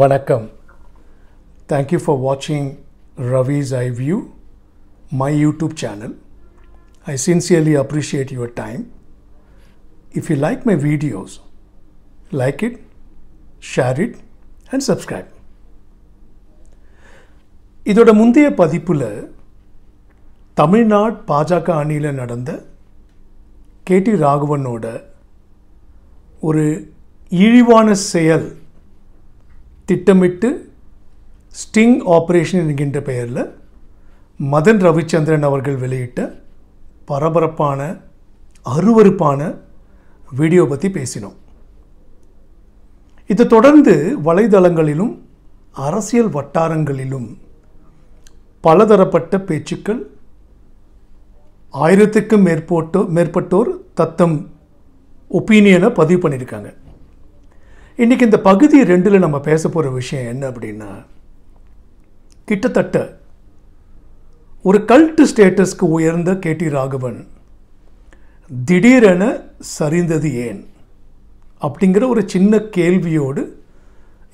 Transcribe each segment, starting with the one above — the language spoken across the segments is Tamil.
வணக்கம் தேங்க்யூ ஃபார் வாட்சிங் Ravi's eye view my YouTube channel I sincerely appreciate your time if you like my videos like it share it and subscribe இதோட முந்தைய பதிப்பில் தமிழ்நாடு பாஜக அணியில் நடந்த கேடி ராகவனோட ஒரு இழிவான செயல் திட்டமிட்டு ஸ்டிங் ஆப்ரேஷன் என்கின்ற பெயரில் மதன் ரவிச்சந்திரன் அவர்கள் வெளியிட்ட பரபரப்பான அருவறுப்பான வீடியோ பற்றி பேசினோம் இதை தொடர்ந்து வலைதளங்களிலும் அரசியல் வட்டாரங்களிலும் பலதரப்பட்ட பேச்சுக்கள் ஆயிரத்துக்கும் மேற்போட்டோ மேற்பட்டோர் தத்தம் ஒப்பீனியனை பதிவு பண்ணியிருக்காங்க இன்றைக்கி இந்த பகுதி ரெண்டில் நம்ம பேச போகிற விஷயம் என்ன அப்படின்னா கிட்டத்தட்ட ஒரு கல்ட்டு ஸ்டேட்டஸ்க்கு உயர்ந்த கே டி ராகவன் திடீரென சரிந்தது ஏன் அப்படிங்கிற ஒரு சின்ன கேள்வியோடு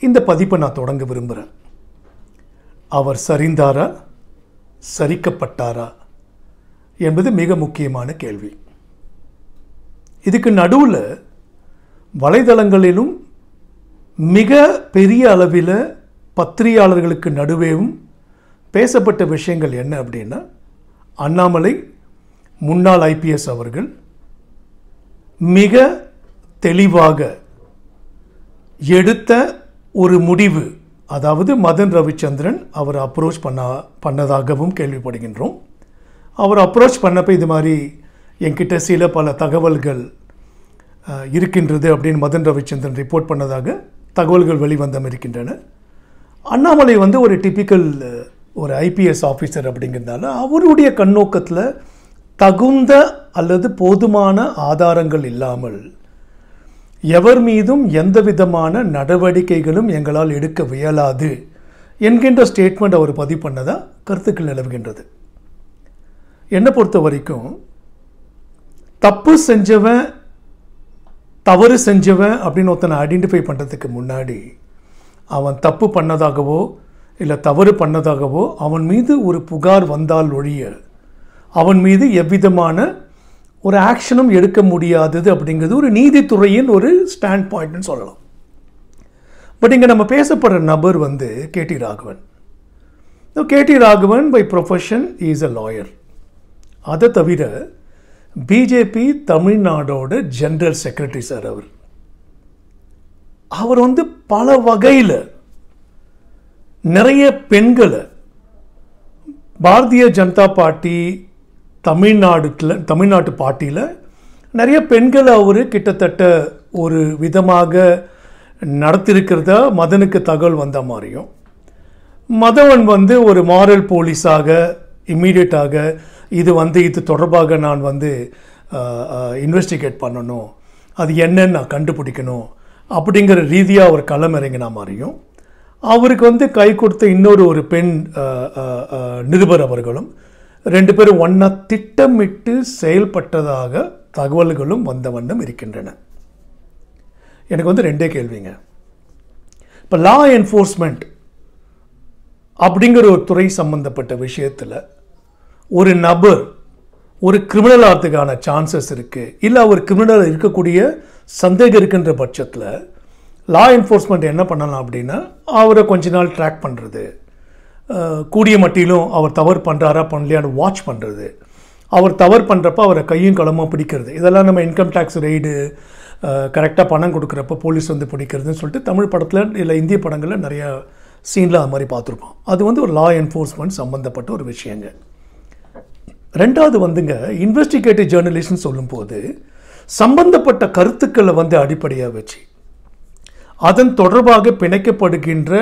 இந்த பதிப்பை நான் தொடங்க விரும்புகிறேன் அவர் சரிந்தாரா சரிக்கப்பட்டாரா என்பது மிக முக்கியமான கேள்வி இதுக்கு நடுவில் வலைதளங்களிலும் மிக பெரிய அளவில் பத்திரிகையாளர்களுக்கு நடுவேவும் பேசப்பட்ட விஷயங்கள் என்ன அப்படின்னா அண்ணாமலை முன்னாள் ஐபிஎஸ் அவர்கள் மிக தெளிவாக எடுத்த ஒரு முடிவு அதாவது மதன் ரவிச்சந்திரன் அவர் அப்ரோச் பண்ண பண்ணதாகவும் கேள்விப்படுகின்றோம் அவர் அப்ரோச் பண்ணப்போ இது மாதிரி என்கிட்ட சில பல தகவல்கள் இருக்கின்றது அப்படின்னு மதன் ரவிச்சந்திரன் ரிப்போர்ட் பண்ணதாக தகவல்கள் வெளிவந்தம் இருக்கின்றன அண்ணாமலை வந்து ஒரு டிப்பிக்கல் ஒரு ஐபிஎஸ் ஆஃபீஸர் அப்படிங்கிறதால அவருடைய கண்ணோக்கத்தில் தகுந்த அல்லது போதுமான ஆதாரங்கள் இல்லாமல் எவர் மீதும் எந்த விதமான நடவடிக்கைகளும் எங்களால் எடுக்க வியலாது என்கின்ற ஸ்டேட்மெண்ட் அவர் பதிவு பண்ணதாக கருத்துக்கள் நிலவுகின்றது என்னை பொறுத்த வரைக்கும் தப்பு செஞ்சவன் தவறு செஞ்சவன் அப்படின்னு ஒருத்தனை ஐடென்டிஃபை பண்ணுறதுக்கு முன்னாடி அவன் தப்பு பண்ணதாகவோ இல்லை தவறு பண்ணதாகவோ அவன் மீது ஒரு புகார் வந்தால் ஒழிய அவன் மீது எவ்விதமான ஒரு ஆக்ஷனும் எடுக்க முடியாதது அப்படிங்கிறது ஒரு நீதித்துறையின் ஒரு ஸ்டாண்ட் பாயிண்ட்னு சொல்லலாம் பட் இங்கே நம்ம பேசப்படுற நபர் வந்து K D Raghavan K D Raghavan by profession is a lawyer அதை தவிர பிஜேபி தமிழ்நாடோட ஜென்ரல் செக்ரட்டரி சார் அவர் அவர் வந்து பல வகையில் நிறைய பெண்களை பாரதிய ஜனதா பார்ட்டி தமிழ்நாடுல தமிழ்நாட்டு பார்ட்டியில் நிறைய பெண்களை அவர் கிட்டத்தட்ட ஒரு விதமாக நடத்திருக்கிறத மதனுக்கு தகவல் வந்த மாதிரியும் மதவன் வந்து ஒரு மாரல் போலீஸாக இம்மீடியட்டாக இது வந்து இது தொடர்பாக நான் வந்து இன்வெஸ்டிகேட் பண்ணணும் அது என்னென்னு நான் கண்டுபிடிக்கணும் அப்படிங்கிற ரீதியாக அவர் களமிறங்கினா மாதிரியும் அவருக்கு வந்து கை கொடுத்த இன்னொரு ஒரு பெண் நிருபர் அவர்களும் ரெண்டு பேரும் ஒன்றா திட்டமிட்டு செயல்பட்டதாக தகவல்களும் வந்த வண்ணம் இருக்கின்றன எனக்கு வந்து ரெண்டே கேள்விங்க இப்போ லா என்ஃபோர்ஸ்மெண்ட் அப்படிங்கிற ஒரு துறை சம்மந்தப்பட்ட விஷயத்தில் ஒரு நபர் ஒரு கிரிமினல் ஆகிறதுக்கான சான்சஸ் இருக்குது இல்லை அவர் கிரிமினல் இருக்கக்கூடிய சந்தேகம் இருக்குன்ற பட்சத்தில் லா என்ஃபோர்ஸ்மெண்ட் என்ன பண்ணலாம் அப்படின்னா அவரை கொஞ்ச நாள் ட்ராக் பண்ணுறது கூடிய மட்டிலும் அவர் தவறு பண்ணுறாரா பண்ணலையான்னு வாட்ச் பண்ணுறது அவர் தவறு பண்ணுறப்ப அவரை கையும் களமும் பிடிக்கிறது இதெல்லாம் நம்ம இன்கம் டேக்ஸ் ரெய்டு கரெக்டாக பணம் கொடுக்குறப்ப போலீஸ் வந்து பிடிக்கிறதுன்னு சொல்லிட்டு தமிழ் படத்தில் இல்லை இந்திய படங்களில் நிறையா சீனில் அது மாதிரி பார்த்துருப்போம் அது வந்து ஒரு லா என்ஃபோர்ஸ்மெண்ட் சம்மந்தப்பட்ட ஒரு விஷயங்க ரெண்டாவது வந்துங்க இன்வெஸ்டிகேட்டிவ் ஜேர்னலிஸ்ட்னு சொல்லும்போது சம்பந்தப்பட்ட கருத்துக்களை வந்து அடிப்படையாக வச்சு அதன் தொடர்பாக பிணைக்கப்படுகின்ற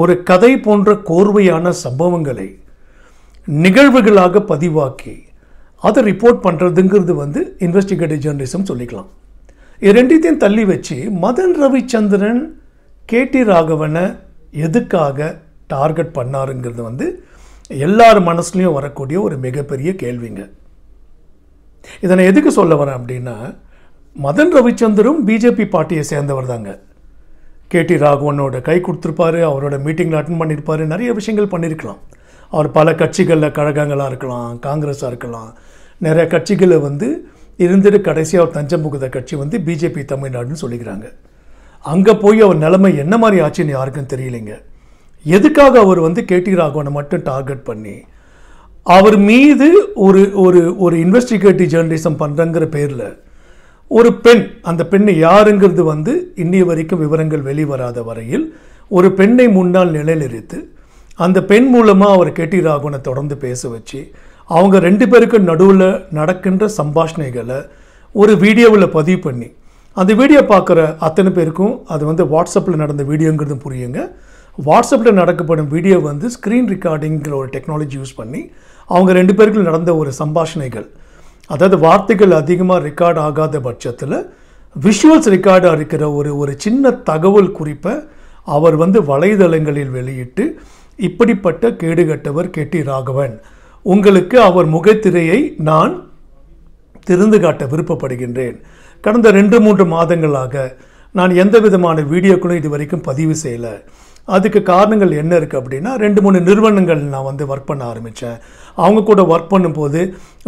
ஒரு கதை போன்ற கோர்வையான சம்பவங்களை நிகழ்வுகளாக பதிவாக்கி அதை ரிப்போர்ட் பண்ணுறதுங்கிறது வந்து இன்வெஸ்டிகேட்டிவ் ஜேர்னலிசம் சொல்லிக்கலாம் இது ரெண்டுத்தையும் தள்ளி வச்சு மதன் ரவிச்சந்திரன் டி ராகவனை எதுக்காக டார்கெட் பண்ணாருங்கிறது வந்து எல்லார் மனசுலையும் வரக்கூடிய ஒரு மிகப்பெரிய கேள்விங்க இதனை எதுக்கு சொல்ல வரேன் அப்படின்னா மதன் ரவிச்சந்தரும் பிஜேபி பார்ட்டியை சேர்ந்தவர் தாங்க கே டி ராகவனோட கை கொடுத்துருப்பாரு அவரோட மீட்டிங்கில் அட்டன் பண்ணியிருப்பார் நிறைய விஷயங்கள் பண்ணியிருக்கலாம் அவர் பல கட்சிகளில் கழகங்களாக இருக்கலாம் காங்கிரஸாக இருக்கலாம் நிறைய கட்சிகளை வந்து இருந்துட்டு கடைசியாக அவர் தஞ்சம் புகுத கட்சி வந்து பிஜேபி தமிழ்நாடுன்னு சொல்லிக்கிறாங்க அங்கே போய் அவர் நிலைமை என்ன மாதிரி ஆச்சுன்னு யாருக்கும் தெரியலைங்க எதுக்காக அவர் வந்து கேடி ராகவனை மட்டும் டார்கெட் பண்ணி அவர் மீது ஒரு ஒரு ஒரு இன்வெஸ்டிகேட்டிவ் ஜேர்னலிசம் பண்ணுறங்கிற பேரில் ஒரு பெண் அந்த பெண்ணை யாருங்கிறது வந்து இன்றைய வரைக்கும் விவரங்கள் வெளிவராத வரையில் ஒரு பெண்ணை முன்னால் நிலைநிறுத்து அந்த பெண் மூலமாக அவர் கேட்டி ராகவனை தொடர்ந்து பேச வச்சு அவங்க ரெண்டு பேருக்கு நடுவில் நடக்கின்ற சம்பாஷணைகளை ஒரு வீடியோவில் பதிவு பண்ணி அந்த வீடியோ பார்க்குற அத்தனை பேருக்கும் அது வந்து வாட்ஸ்அப்பில் நடந்த வீடியோங்கிறது புரியுங்க வாட்ஸ்அப்பில் நடக்கப்படும் வீடியோ வந்து ஸ்க்ரீன் ரெக்கார்டிங்கிற ஒரு டெக்னாலஜி யூஸ் பண்ணி அவங்க ரெண்டு பேருக்கும் நடந்த ஒரு சம்பாஷணைகள் அதாவது வார்த்தைகள் அதிகமாக ரெக்கார்ட் ஆகாத பட்சத்தில் விஷுவல்ஸ் ரெக்கார்டாக இருக்கிற ஒரு ஒரு சின்ன தகவல் குறிப்பை அவர் வந்து வலைதளங்களில் வெளியிட்டு இப்படிப்பட்ட கேடுகட்டவர் கேட்டி ராகவன் உங்களுக்கு அவர் முகத்திரையை நான் திறந்து காட்ட விருப்பப்படுகின்றேன் கடந்த ரெண்டு மூன்று மாதங்களாக நான் எந்த விதமான வீடியோக்களும் இது வரைக்கும் பதிவு செய்யலை அதுக்கு காரணங்கள் என்ன இருக்குது அப்படின்னா ரெண்டு மூணு நிறுவனங்கள் நான் வந்து ஒர்க் பண்ண ஆரம்பித்தேன் அவங்க கூட ஒர்க் பண்ணும்போது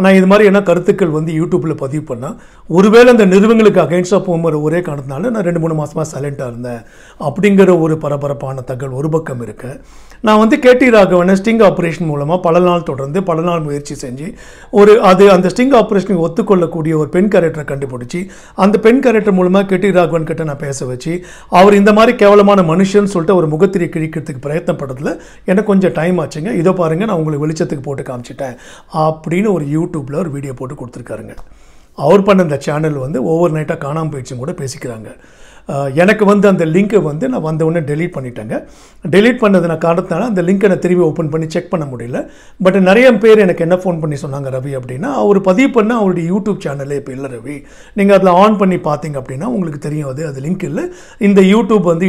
நான் இது மாதிரி என்ன கருத்துக்கள் வந்து யூடியூப்பில் பதிவு பண்ணால் ஒருவேளை அந்த நிறுவனங்களுக்கு அகைன்ஸ்டாக போகும்போது ஒரே காரணத்தினால நான் ரெண்டு மூணு மாதமாக சைலண்ட்டாக இருந்தேன் அப்படிங்கிற ஒரு பரபரப்பான தகவல் ஒரு பக்கம் இருக்கு நான் வந்து கேடி ராகவனை ஸ்டிங் ஆப்ரேஷன் மூலமாக பல நாள் தொடர்ந்து பல நாள் முயற்சி செஞ்சு ஒரு அது அந்த ஸ்டிங் ஆப்ரேஷனுக்கு ஒத்துக்கொள்ளக்கூடிய ஒரு பெண் கேரக்டரை கண்டுபிடிச்சி அந்த பெண் கேரக்டர் மூலமாக கேடி ராகவன் கிட்ட நான் பேச வச்சு அவர் இந்த மாதிரி கேவலமான மனுஷன் சொல்லிட்டு ஒரு முகத்திரி கிழிக்கிறதுக்கு பிரயத்தனப்படுறதுல எனக்கு கொஞ்சம் டைம் ஆச்சுங்க இதை பாருங்கள் நான் உங்களுக்கு வெளிச்சத்துக்கு போட்டு காமிச்சிட்டேன் அப்படின்னு ஒரு யூடியூப்பில் ஒரு வீடியோ போட்டு கொடுத்துருக்காருங்க அவர் பண்ண அந்த சேனல் வந்து ஓவர் நைட்டாக காணாமல் போயிடுச்சும் கூட பேசிக்கிறாங்க எனக்கு வந்து அந்த லிங்க்கை வந்து நான் வந்த உடனே டெலீட் பண்ணிட்டேங்க டெலீட் பண்ணதுன காரணத்தினால அந்த லிங்க்கை நான் திரும்பி ஓப்பன் பண்ணி செக் பண்ண முடியல பட் நிறைய பேர் எனக்கு என்ன ஃபோன் பண்ணி சொன்னாங்க ரவி அப்படின்னா அவர் பதிவு பண்ண அவருடைய யூடியூப் சேனலே இப்போ இல்லை ரவி நீங்கள் அதில் ஆன் பண்ணி பார்த்தீங்க அப்படின்னா உங்களுக்கு தெரியும் அது அது லிங்க் இல்லை இந்த யூடியூப் வந்து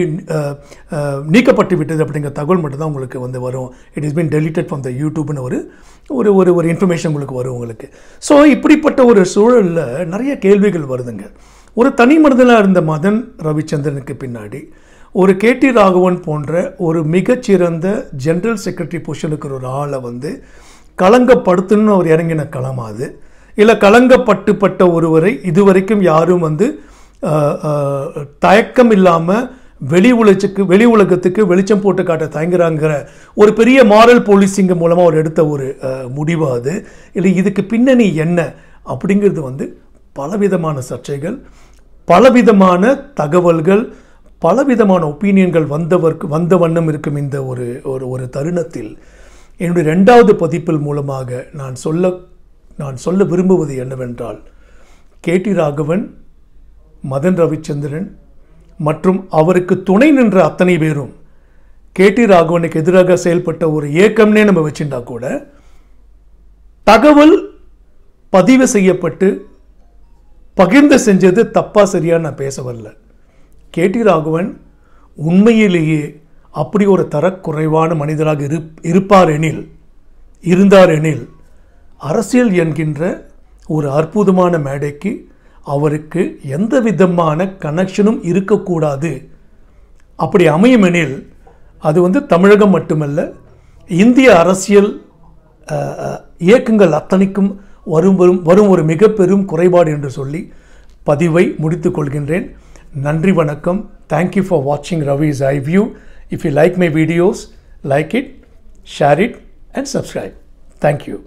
நீக்கப்பட்டு விட்டது அப்படிங்கிற தகவல் மட்டும்தான் உங்களுக்கு வந்து வரும் it is been deleted from the யூடியூப்னு ஒரு ஒரு ஒரு ஒரு இன்ஃபர்மேஷன் உங்களுக்கு வரும் உங்களுக்கு ஸோ இப்படிப்பட்ட ஒரு சூழலில் நிறைய கேள்விகள் வருதுங்க ஒரு தனி மனிதனாக இருந்த மதன் ரவிச்சந்திரனுக்கு பின்னாடி ஒரு கே டி ராகவன் போன்ற ஒரு மிகச்சிறந்த ஜென்ரல் செக்ரட்டரி பொசிஷனுக்கு ஒரு ஆளை வந்து கலங்கப்படுத்துன்னு அவர் இறங்கின களம் அது இல்லை கலங்கப்பட்டுப்பட்ட ஒருவரை இதுவரைக்கும் யாரும் வந்து தயக்கம் இல்லாமல் வெளி உலகத்துக்கு வெளி உலகத்துக்கு வெளிச்சம் போட்டு காட்ட தயங்குறாங்கிற ஒரு பெரிய மாரல் போலீசிங்க மூலமாக அவர் எடுத்த ஒரு முடிவு அது இல்லை இதுக்கு பின்னணி என்ன அப்படிங்கிறது வந்து பலவிதமான சர்ச்சைகள் பலவிதமான தகவல்கள் பலவிதமான ஒப்பீனியன்கள் வந்தவர்க்கு வந்த வண்ணம் இருக்கும் இந்த ஒரு ஒரு ஒரு தருணத்தில் என்னுடைய ரெண்டாவது பதிப்பில் மூலமாக நான் சொல்ல நான் சொல்ல விரும்புவது என்னவென்றால் கே டி ராகவன் மதன் ரவிச்சந்திரன் மற்றும் அவருக்கு துணை நின்ற அத்தனை பேரும் கே டி ராகவனுக்கு எதிராக செயல்பட்ட ஒரு இயக்கம்னே நம்ம வச்சுட்டா கூட தகவல் பதிவு செய்யப்பட்டு பகிர்ந்து செஞ்சது தப்பாக சரியாக நான் பேச வரல டி ராகவன் உண்மையிலேயே அப்படி ஒரு தரக்குறைவான மனிதராக இரு இருப்பார் எனில் இருந்தார் எனில் அரசியல் என்கின்ற ஒரு அற்புதமான மேடைக்கு அவருக்கு எந்த விதமான கனெக்ஷனும் இருக்கக்கூடாது அப்படி அமையுமெனில் அது வந்து தமிழகம் மட்டுமல்ல இந்திய அரசியல் இயக்கங்கள் அத்தனைக்கும் வரும் வரும் வரும் ஒரு மிக பெரும் குறைபாடு என்று சொல்லி பதிவை முடித்து கொள்கின்றேன் நன்றி வணக்கம் தேங்க்யூ ஃபார் வாட்சிங் Ravi's eye view if you like my videos like it share it and subscribe thank you